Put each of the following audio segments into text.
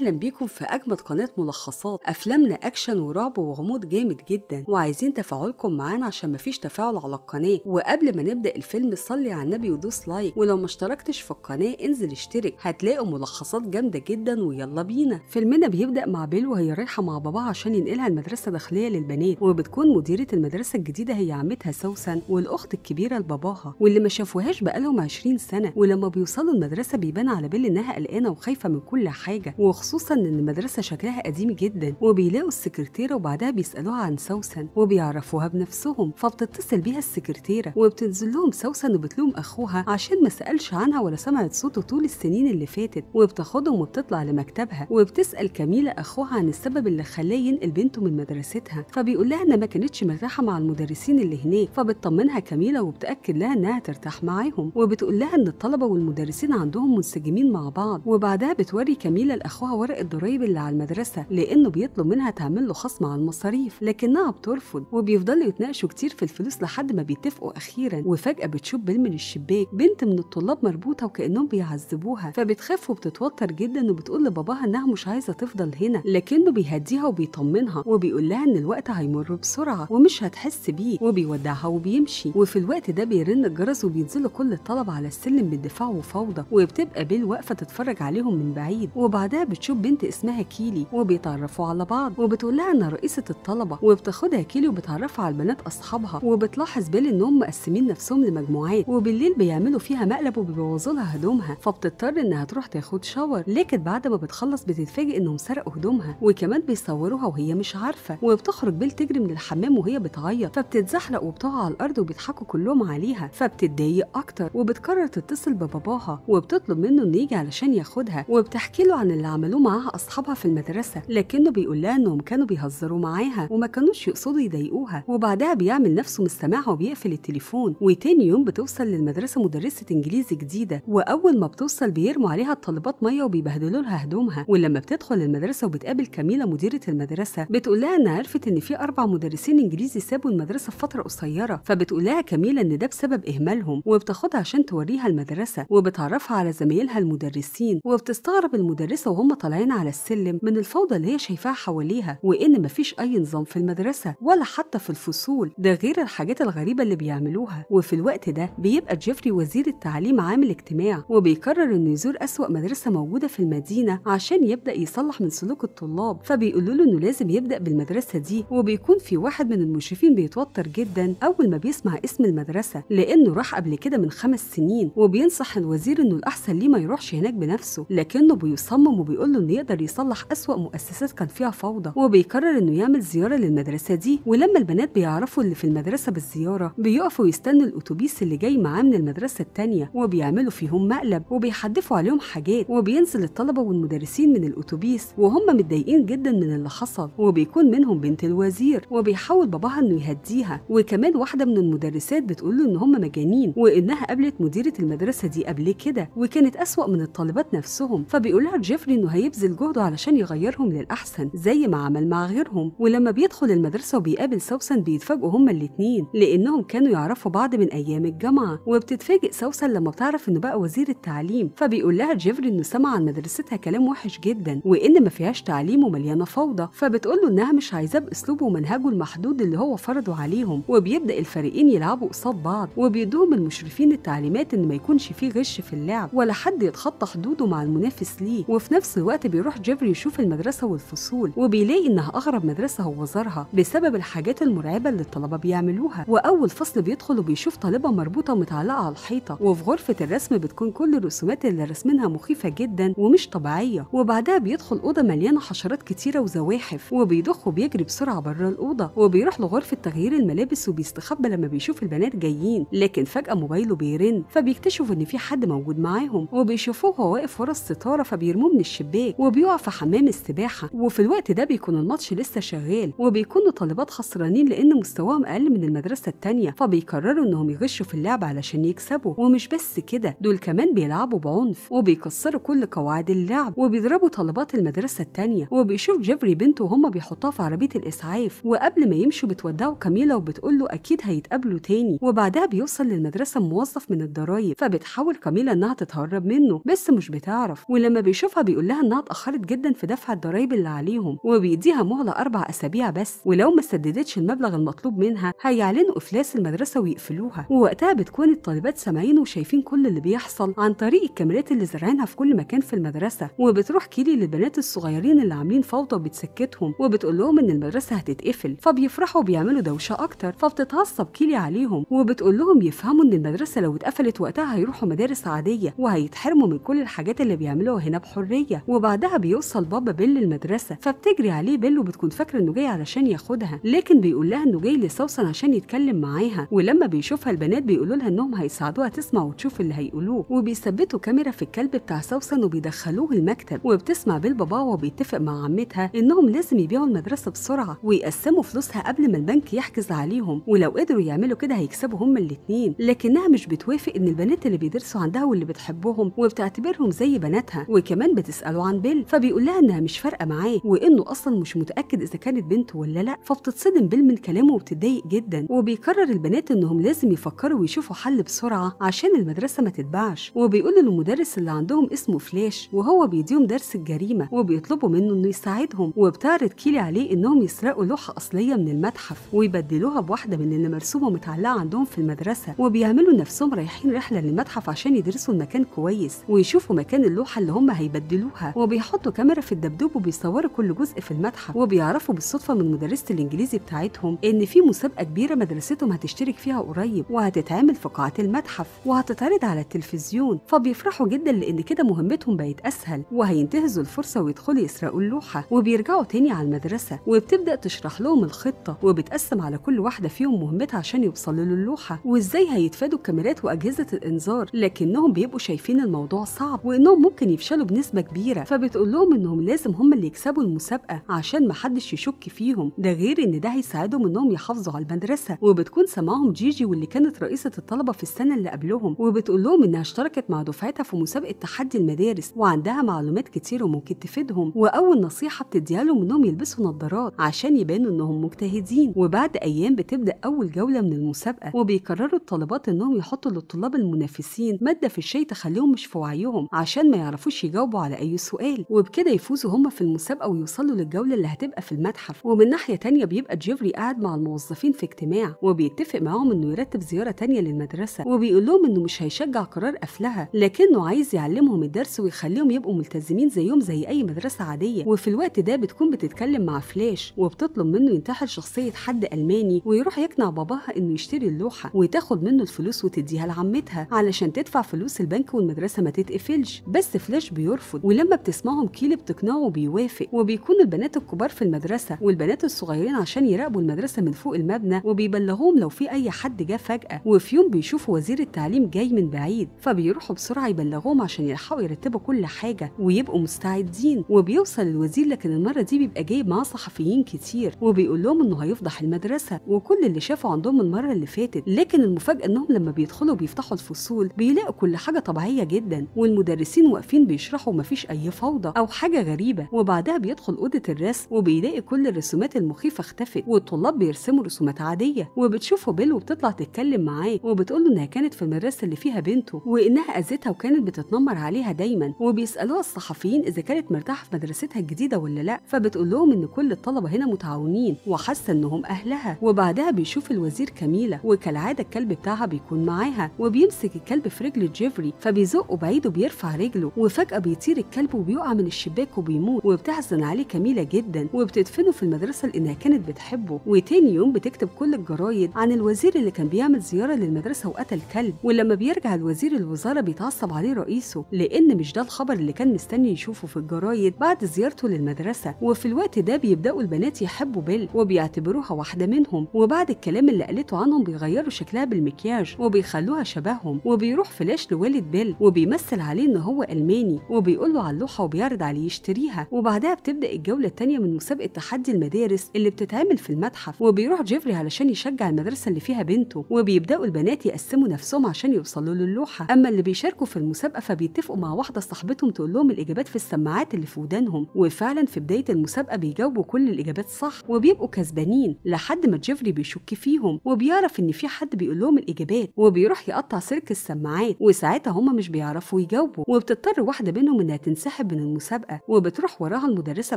أهلا بيكم في أجمد قناة ملخصات أفلامنا أكشن ورعب وغموض جامد جدا وعايزين تفاعلكم معانا عشان مفيش تفاعل على القناة وقبل ما نبدأ الفيلم صلي على النبي ودوس لايك ولو ما اشتركتش في القناة انزل اشترك هتلاقوا ملخصات جامدة جدا ويلا بينا فيلمنا بيبدأ مع بيل وهي رايحة مع باباها عشان ينقلها المدرسة داخلية للبنات وبتكون مديرة المدرسة الجديدة هي عمتها سوسن والأخت الكبيرة لباباها واللي ما شافوهاش بقالهم 20 سنة ولما بيوصلوا المدرسة بيبان على بيل إنها قلقانة وخايفة من كل حاجة وخصوصا خصوصا ان المدرسه شكلها قديم جدا وبيلاقوا السكرتيره وبعدها بيسالوها عن سوسن وبيعرفوها بنفسهم فبتتصل بيها السكرتيره وبتنزل لهم سوسن وبتلوم اخوها عشان ما سالش عنها ولا سمعت صوته طول السنين اللي فاتت وبتاخدهم وبتطلع لمكتبها وبتسال كميله اخوها عن السبب اللي خلاه ينقل بنته من مدرستها فبيقول لها انها ما كانتش مرتاحه مع المدرسين اللي هناك فبتطمنها كميله وبتاكد لها انها ترتاح معاهم وبتقول لها ان الطلبه والمدرسين عندهم منسجمين مع بعض وبعدها بتوري كميله لاخوها ورق الضرايب اللي على المدرسه لانه بيطلب منها تعمل له خصم على المصاريف لكنها بترفض وبيفضلوا يتناقشوا كتير في الفلوس لحد ما بيتفقوا اخيرا وفجاه بتشوف بال من الشباك بنت من الطلاب مربوطه وكانهم بيعذبوها فبتخاف وبتتوتر جدا وبتقول لباباها انها مش عايزه تفضل هنا لكنه بيهديها وبيطمنها وبيقول لها ان الوقت هيمر بسرعه ومش هتحس بيه وبيودعها وبيمشي وفي الوقت ده بيرن الجرس وبينزلوا كل الطلبه على السلم بالدفاع وفوضى وبتبقى بيل واقفه تتفرج عليهم من بعيد وبعدها بتشوف بتشوف بنت اسمها كيلي وبيتعرفوا على بعض وبتقول لها انها رئيسه الطلبه وبتاخدها كيلي وبتعرفها على البنات اصحابها وبتلاحظ بيل انهم مقسمين نفسهم لمجموعات وبالليل بيعملوا فيها مقلب وبيبوظوا لها هدومها فبتضطر انها تروح تاخد شاور لكن بعد ما بتخلص بتتفاجئ انهم سرقوا هدومها وكمان بيصوروها وهي مش عارفه وبتخرج بيل تجري من الحمام وهي بتعيط فبتتزحلق وبتقع على الارض وبيضحكوا كلهم عليها فبتتضايق اكتر وبتقرر تتصل بباباها وبتطلب منه انه يجي علشان ياخدها وبتحكي له عن اللي عملوه معاها أصحابها في المدرسة لكنه بيقول لها إنهم كانوا بيهزروا معاها وما كانوش يقصدوا يضايقوها وبعدها بيعمل نفسه مش سامعها وبيقفل التليفون وتاني يوم بتوصل للمدرسة مدرسة إنجليزي جديدة وأول ما بتوصل بيرموا عليها الطالبات مية وبيبهدلوا لها هدومها ولما بتدخل المدرسة وبتقابل كميلة مديرة المدرسة بتقول لها إنها عرفت إن في أربع مدرسين إنجليزي سابوا المدرسة في فترة قصيرة فبتقول لها كميلة إن ده بسبب إهمالهم وبتاخدها عشان توريها المدرسة وبتعرفها على زمايلها المدرسين وبتستغرب المدرسة وهم طالعين على السلم من الفوضى اللي هي شايفاها حواليها وان مفيش اي نظام في المدرسه ولا حتى في الفصول ده غير الحاجات الغريبه اللي بيعملوها وفي الوقت ده بيبقى جيفري وزير التعليم عامل اجتماع وبيقرر انه يزور اسوا مدرسه موجوده في المدينه عشان يبدا يصلح من سلوك الطلاب فبيقولوا له انه لازم يبدا بالمدرسه دي وبيكون في واحد من المشرفين بيتوتر جدا اول ما بيسمع اسم المدرسه لانه راح قبل كده من خمس سنين وبينصح الوزير انه الاحسن ليه ما يروحش هناك بنفسه لكنه بيصمم وبيقول بيقول له انه يقدر يصلح اسوا مؤسسات كان فيها فوضى وبيكرر انه يعمل زياره للمدرسه دي ولما البنات بيعرفوا اللي في المدرسه بالزياره بيقفوا يستنوا الاتوبيس اللي جاي معاه من المدرسه التانيه وبيعملوا فيهم مقلب وبيحدفوا عليهم حاجات وبينزل الطلبه والمدرسين من الاتوبيس وهم متضايقين جدا من اللي حصل وبيكون منهم بنت الوزير وبيحاول باباها انه يهديها وكمان واحده من المدرسات بتقول له ان هم مجانين وانها قابلت مديره المدرسه دي قبل كده وكانت اسوا من الطالبات نفسهم فبيقول لها جيفري انه هيبذل جهده علشان يغيرهم للأحسن زي ما عمل مع غيرهم ولما بيدخل المدرسة وبيقابل سوسن بيتفاجئوا هما الاتنين لأنهم كانوا يعرفوا بعض من أيام الجامعة وبتتفاجئ سوسن لما بتعرف إنه بقى وزير التعليم فبيقول لها جيفري إنه سمع عن مدرستها كلام وحش جدا وإن ما فيهاش تعليم ومليانة فوضى فبتقول له إنها مش عايزاه بأسلوبه ومنهجه المحدود اللي هو فرضه عليهم وبيبدأ الفريقين يلعبوا قصاد بعض وبيدوهم المشرفين التعليمات إن ما يكونش فيه غش في اللعب ولا حد يتخطى حدوده مع المنافس ليه وفي نفس الوقت الوقت بيروح جيفري يشوف المدرسة والفصول وبيلاقي إنها أغرب مدرسة هو زارها بسبب الحاجات المرعبة اللي الطلبة بيعملوها وأول فصل بيدخل وبيشوف طالبة مربوطة ومتعلقة على الحيطة وفي غرفة الرسم بتكون كل الرسومات اللي رسمينها مخيفة جدا ومش طبيعية وبعدها بيدخل أوضة مليانة حشرات كتيرة وزواحف وبيضخ وبيجري بسرعة بره الأوضة وبيروح لغرفة تغيير الملابس وبيستخبى لما بيشوف البنات جايين لكن فجأة موبايله بيرن فبيكتشف إن في حد موجود معاهم وبيشوفوه وهو واقف ورا الستارة فبيرموه من الشباك الشباك وبيقع في حمام السباحه وفي الوقت ده بيكون الماتش لسه شغال وبيكون طالبات خسرانين لان مستواهم اقل من المدرسه التانيه فبيقرروا انهم يغشوا في اللعب علشان يكسبوا ومش بس كده دول كمان بيلعبوا بعنف وبيكسروا كل قواعد اللعب وبيضربوا طالبات المدرسه التانيه وبيشوف جيفري بنته وهم بيحطوها في عربيه الاسعاف وقبل ما يمشوا بتودعه كاميلا وبتقول له اكيد هيتقابلوا تاني وبعدها بيوصل للمدرسه موظف من الضرايب فبتحاول كاميلا انها تتهرب منه بس مش بتعرف ولما بيشوفها بيقول لها إنها اتأخرت جدا في دفع الضرايب اللي عليهم وبيديها مهلة أربع أسابيع بس ولو ما سددتش المبلغ المطلوب منها هيعلنوا إفلاس المدرسة ويقفلوها ووقتها بتكون الطالبات سامعين وشايفين كل اللي بيحصل عن طريق الكاميرات اللي زارعينها في كل مكان في المدرسة وبتروح كيلي للبنات الصغيرين اللي عاملين فوضى وبتسكتهم وبتقول لهم إن المدرسة هتتقفل فبيفرحوا وبيعملوا دوشة أكتر فبتتعصب كيلي عليهم وبتقول لهم يفهموا إن المدرسة لو اتقفلت وقتها هيروحوا مدارس عادية وهيتحرموا من كل الحاجات اللي بيعملوها هنا بحرية وبعدها بيوصل بابا بيل للمدرسه فبتجري عليه بيل وبتكون فاكره انه جاي علشان ياخدها لكن بيقول لها انه جاي لسوسن عشان يتكلم معاها ولما بيشوفها البنات بيقولوا لها انهم هيساعدوها تسمع وتشوف اللي هيقولوه وبيثبتوا كاميرا في الكلب بتاع سوسن وبيدخلوه المكتب وبتسمع بيل باباها وبيتفق مع عمتها انهم لازم يبيعوا المدرسه بسرعه ويقسموا فلوسها قبل ما البنك يحجز عليهم ولو قدروا يعملوا كده هيكسبوا هما الاتنين لكنها مش بتوافق ان البنات اللي بيدرسوا عندها واللي بتحبهم وبتعتبرهم زي بناتها وكمان بتساله عن بيل فبيقول لها انها مش فارقه معاه وانه اصلا مش متاكد اذا كانت بنته ولا لا فبتتصدم بيل من كلامه وبتضايق جدا وبيكرر البنات انهم لازم يفكروا ويشوفوا حل بسرعه عشان المدرسه ما تتباعش وبيقول للمدرس اللي عندهم اسمه فلاش وهو بيديهم درس الجريمه وبيطلبوا منه انه يساعدهم وبتعرض كيلي عليه انهم يسرقوا لوحه اصليه من المتحف ويبدلوها بواحده من اللي مرسومه ومتعلقه عندهم في المدرسه وبيعملوا نفسهم رايحين رحله للمتحف عشان يدرسوا المكان كويس ويشوفوا مكان اللوحه اللي هم هيبدلوها وبيحطوا كاميرا في الدبدوب وبيصوروا كل جزء في المتحف وبيعرفوا بالصدفه من مدرسه الانجليزي بتاعتهم ان في مسابقه كبيره مدرستهم هتشترك فيها قريب وهتتعمل في قاعه المتحف وهتتعرض على التلفزيون فبيفرحوا جدا لان كده مهمتهم بقت اسهل وهينتهزوا الفرصه ويدخلوا يسرقوا اللوحه وبيرجعوا تاني على المدرسه وبتبدا تشرح لهم الخطه وبتقسم على كل واحده فيهم مهمتها عشان يوصلوا له اللوحه وازاي هيتفادوا الكاميرات واجهزه الانذار لكنهم بيبقوا شايفين الموضوع صعب وانهم ممكن يفشلوا بنسبه كبيره الشوارع فبتقول لهم انهم لازم هم اللي يكسبوا المسابقه عشان محدش يشك فيهم ده غير ان ده هيساعدهم انهم يحافظوا على المدرسه وبتكون سماهم جيجي واللي كانت رئيسه الطلبه في السنه اللي قبلهم وبتقول لهم انها اشتركت مع دفعتها في مسابقه تحدي المدارس وعندها معلومات كتير وممكن تفيدهم واول نصيحه بتديها لهم انهم يلبسوا نظارات عشان يبانوا انهم مجتهدين وبعد ايام بتبدا اول جوله من المسابقه وبيقرروا الطلبات انهم يحطوا للطلاب المنافسين ماده في الشاي تخليهم مش في وعيهم عشان ما يعرفوش يجاوبوا على اي سؤال سؤال وبكده يفوزوا هما في المسابقه ويوصلوا للجوله اللي هتبقى في المتحف ومن ناحيه تانية بيبقى جيفري قاعد مع الموظفين في اجتماع وبيتفق معاهم انه يرتب زياره تانية للمدرسه وبيقول لهم انه مش هيشجع قرار قفلها لكنه عايز يعلمهم الدرس ويخليهم يبقوا ملتزمين زيهم زي اي مدرسه عاديه وفي الوقت ده بتكون بتتكلم مع فلاش وبتطلب منه ينتحل شخصيه حد الماني ويروح يقنع باباها انه يشتري اللوحه وتاخد منه الفلوس وتديها لعمتها علشان تدفع فلوس البنك والمدرسه ما تتقفلش بس فلاش بيرفض ولما بتسمعهم كيلي بتقنعه وبيوافق وبيكون البنات الكبار في المدرسه والبنات الصغيرين عشان يراقبوا المدرسه من فوق المبنى وبيبلغوهم لو في اي حد جه فجاه وفي يوم بيشوفوا وزير التعليم جاي من بعيد فبيروحوا بسرعه يبلغوهم عشان يلحقوا يرتبوا كل حاجه ويبقوا مستعدين وبيوصل الوزير لكن المره دي بيبقى جايب معاه صحفيين كتير وبيقول لهم انه هيفضح المدرسه وكل اللي شافه عندهم المره اللي فاتت لكن المفاجاه انهم لما بيدخلوا بيفتحوا الفصول بيلاقوا كل حاجه طبيعيه جدا والمدرسين واقفين بيشرحوا مفيش اي فوضى أو حاجة غريبة وبعدها بيدخل أوضة الرسم وبيلاقي كل الرسومات المخيفة اختفت والطلاب بيرسموا رسومات عادية وبتشوفه بيل وبتطلع تتكلم معاه وبتقول له إنها كانت في المدرسة اللي فيها بنته وإنها أذتها وكانت بتتنمر عليها دايما وبيسألوها الصحفيين إذا كانت مرتاحة في مدرستها الجديدة ولا لأ فبتقول لهم إن كل الطلبة هنا متعاونين وحاسة إنهم أهلها وبعدها بيشوف الوزير كميلة وكالعادة الكلب بتاعها بيكون معاها وبيمسك الكلب في رجل جيفري فبيزقه بعيد وبيرفع رجله وفجأة بيطير الكلب وبيقع من الشباك وبيموت وبتحزن عليه كميلة جدا وبتدفنه في المدرسة لأنها كانت بتحبه وتاني يوم بتكتب كل الجرايد عن الوزير اللي كان بيعمل زيارة للمدرسة وقتل كلب ولما بيرجع الوزير الوزارة بيتعصب عليه رئيسه لأن مش ده الخبر اللي كان مستني يشوفه في الجرايد بعد زيارته للمدرسة وفي الوقت ده بيبدأوا البنات يحبوا بيل وبيعتبروها واحدة منهم وبعد الكلام اللي قالته عنهم بيغيروا شكلها بالمكياج وبيخلوها شبههم وبيروح فلاش لوالد بيل وبيمثل عليه إن هو ألماني وبيقول له على مفتوحة وبيعرض عليه يشتريها وبعدها بتبدأ الجولة الثانيه من مسابقة تحدي المدارس اللي بتتعمل في المتحف وبيروح جيفري علشان يشجع المدرسة اللي فيها بنته وبيبدأوا البنات يقسموا نفسهم عشان يوصلوا للوحه أما اللي بيشاركوا في المسابقة فبيتفقوا مع واحدة صاحبتهم تقول لهم الإجابات في السماعات اللي في ودانهم وفعلا في بداية المسابقة بيجاوبوا كل الإجابات صح وبيبقوا كسبانين لحد ما جيفري بيشك فيهم وبيعرف إن في حد بيقول لهم الإجابات وبيروح يقطع سلك السماعات وساعتها هم مش بيعرفوا يجاوبوا وبتضطر واحدة بينهم إنها تنسحب بتسحب من المسابقه وبتروح وراها المدرسه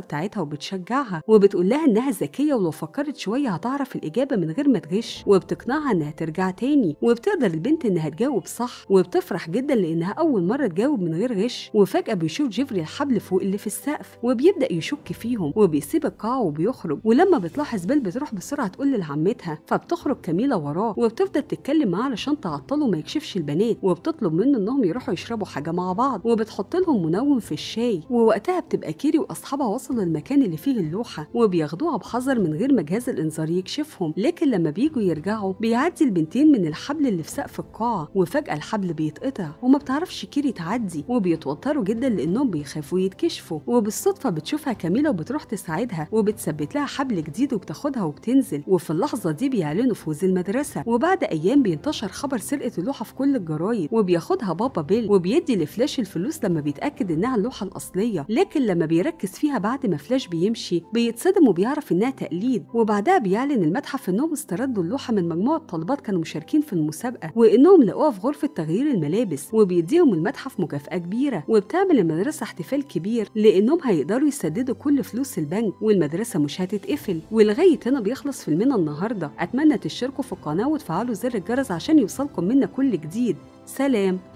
بتاعتها وبتشجعها وبتقول لها انها ذكيه ولو فكرت شويه هتعرف الاجابه من غير ما تغش وبتقنعها انها ترجع تاني وبتقدر البنت انها تجاوب صح وبتفرح جدا لانها اول مره تجاوب من غير غش وفجاه بيشوف جيفري الحبل فوق اللي في السقف وبيبدا يشك فيهم وبيسيب القاعه وبيخرج ولما بتلاحظ بيل بتروح بسرعه تقول لعمتها فبتخرج كميله وراه وبتفضل تتكلم معاه علشان تعطله ما يكشفش البنات وبتطلب منه انهم يروحوا يشربوا حاجه مع بعض وبتحط لهم منوم في الشاي ووقتها بتبقى كيري واصحابها وصلوا المكان اللي فيه اللوحه وبياخدوها بحذر من غير ما جهاز الانذار يكشفهم لكن لما بييجوا يرجعوا بيعدي البنتين من الحبل اللي في سقف القاعه وفجاه الحبل بيتقطع وما بتعرفش كيري تعدي وبيتوتروا جدا لانهم بيخافوا يتكشفوا وبالصدفه بتشوفها كاميلا وبتروح تساعدها وبتثبت لها حبل جديد وبتاخدها وبتنزل وفي اللحظه دي بيعلنوا فوز المدرسه وبعد ايام بينتشر خبر سرقه اللوحه في كل الجرايد وبياخدها بابا بيل وبيدي لفلاش الفلوس لما بيتاكد انها اللوحه اللوحة الأصلية لكن لما بيركز فيها بعد ما فلاش بيمشي بيتصدم وبيعرف إنها تقليد وبعدها بيعلن المتحف إنهم استردوا اللوحة من مجموعة طلبات كانوا مشاركين في المسابقة وإنهم لقوها في غرفة تغيير الملابس وبيديهم المتحف مكافأة كبيرة وبتعمل المدرسة احتفال كبير لأنهم هيقدروا يسددوا كل فلوس البنك والمدرسة مش هتتقفل ولغاية هنا بيخلص فيلمنا النهاردة أتمنى تشتركوا في القناة وتفعلوا زر الجرس عشان يوصلكم منا كل جديد سلام